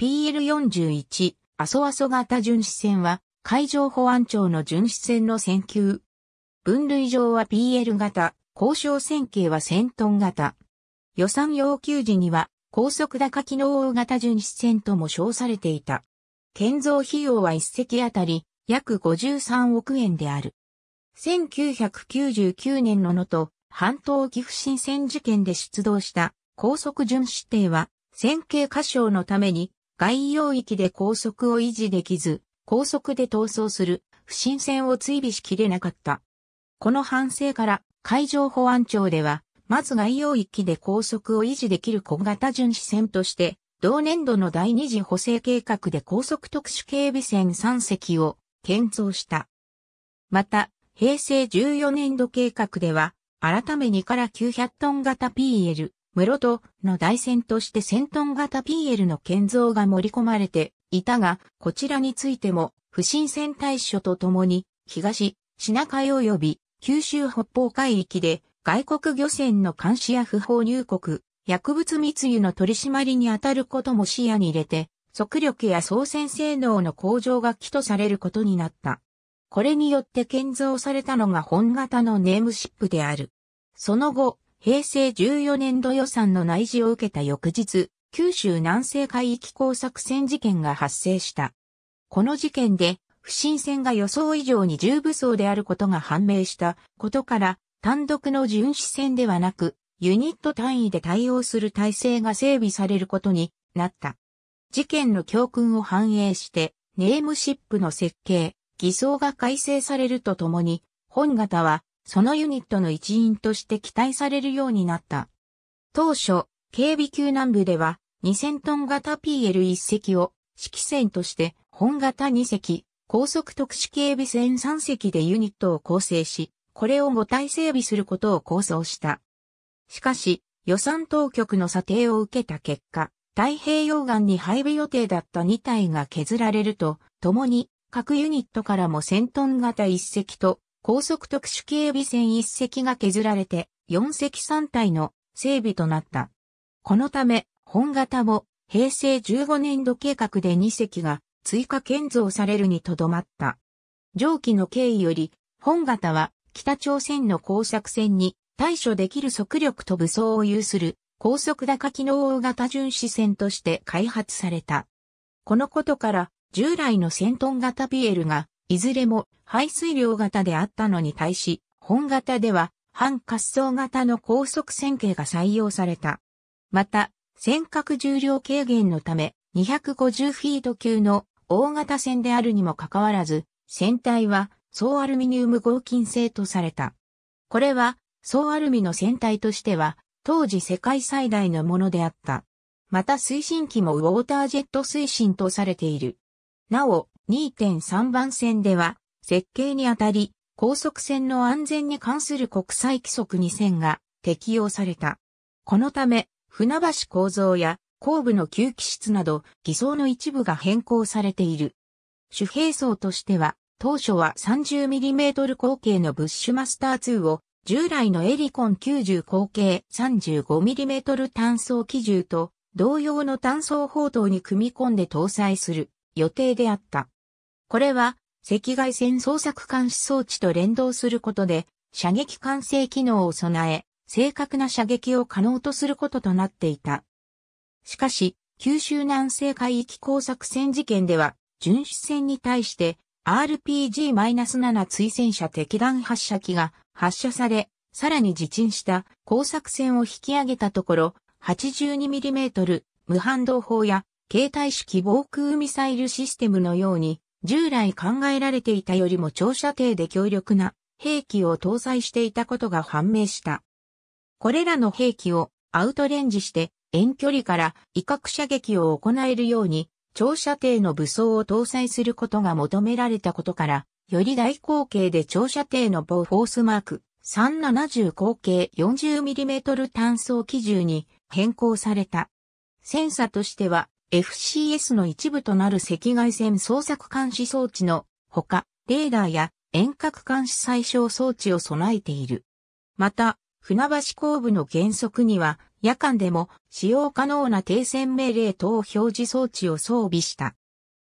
PL41 阿蘇阿蘇型巡視船は海上保安庁の巡視船の船級。分類上は PL 型、交渉船形は1000トン型。予算要求時には高速高機能大型巡視船とも称されていた。建造費用は一隻あたり約53億円である。1999年の能登半島岐阜新船事件で出動した高速巡視艇は、船形過小のために外洋域で高速を維持できず、高速で逃走する不審船を追尾しきれなかった。この反省から海上保安庁では、まず外洋域で高速を維持できる小型巡視船として、同年度の第二次補正計画で高速特殊警備船3隻を建造した。また、平成14年度計画では、改め2から900トン型 PL、室戸の大戦として戦闘型 PL の建造が盛り込まれていたが、こちらについても、不審船対処とともに、東、品海及び九州北方海域で、外国漁船の監視や不法入国、薬物密輸の取り締まりに当たることも視野に入れて、速力や操船性能の向上が起とされることになった。これによって建造されたのが本型のネームシップである。その後、平成14年度予算の内示を受けた翌日、九州南西海域工作船事件が発生した。この事件で、不審船が予想以上に重武装であることが判明したことから、単独の巡視船ではなく、ユニット単位で対応する体制が整備されることになった。事件の教訓を反映して、ネームシップの設計、偽装が改正されるとともに、本型はそのユニットの一員として期待されるようになった。当初、警備級南部では2000トン型 PL1 隻を指揮船として本型2隻、高速特殊警備船3隻でユニットを構成し、これを5体整備することを構想した。しかし、予算当局の査定を受けた結果、太平洋岸に配備予定だった2体が削られると、共に各ユニットからも1000トン型1隻と高速特殊警備船1隻が削られて、4隻3体の整備となった。このため、本型も平成15年度計画で2隻が追加建造されるにとどまった。上記の経緯より、本型は北朝鮮の工作船に対処できる速力と武装を有する高速高機能大型巡視船として開発された。このことから従来の戦闘型ピエルがいずれも排水量型であったのに対し、本型では半滑走型の高速線形が採用された。また、尖閣重量軽減のため、250フィート級の大型船であるにもかかわらず、船体は総アルミニウム合金製とされた。これは、総アルミの船体としては、当時世界最大のものであった。また推進機もウォータージェット推進とされている。なお、2.3番線では、設計にあたり、高速線の安全に関する国際規則2000が適用された。このため、船橋構造や後部の吸気室など偽装の一部が変更されている。主兵装としては、当初は 30mm 口径のブッシュマスター2を従来のエリコン90口径 35mm 単装機銃と同様の単装砲塔に組み込んで搭載する予定であった。これは赤外線捜索監視装置と連動することで、射撃管制機能を備え、正確な射撃を可能とすることとなっていた。しかし、九州南西海域工作戦事件では、巡視船に対して RPG-7 追戦車敵弾発射機が発射され、さらに自沈した工作船を引き上げたところ、82mm 無反動砲や携帯式防空ミサイルシステムのように従来考えられていたよりも長射程で強力な兵器を搭載していたことが判明した。これらの兵器をアウトレンジして遠距離から威嚇射撃を行えるように長射程の武装を搭載することが求められたことから、より大口径で長射程のボーフォースマーク370口径 40mm 単装機銃に変更された。ンサとしては FCS の一部となる赤外線捜索監視装置のほか、レーダーや遠隔監視最小装置を備えている。また、船橋工部の原則には、夜間でも使用可能な停戦命令等表示装置を装備した。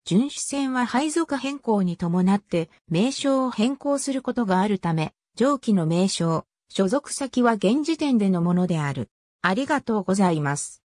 巡視船は配属変更に伴って名称を変更することがあるため、上記の名称、所属先は現時点でのものである。ありがとうございます。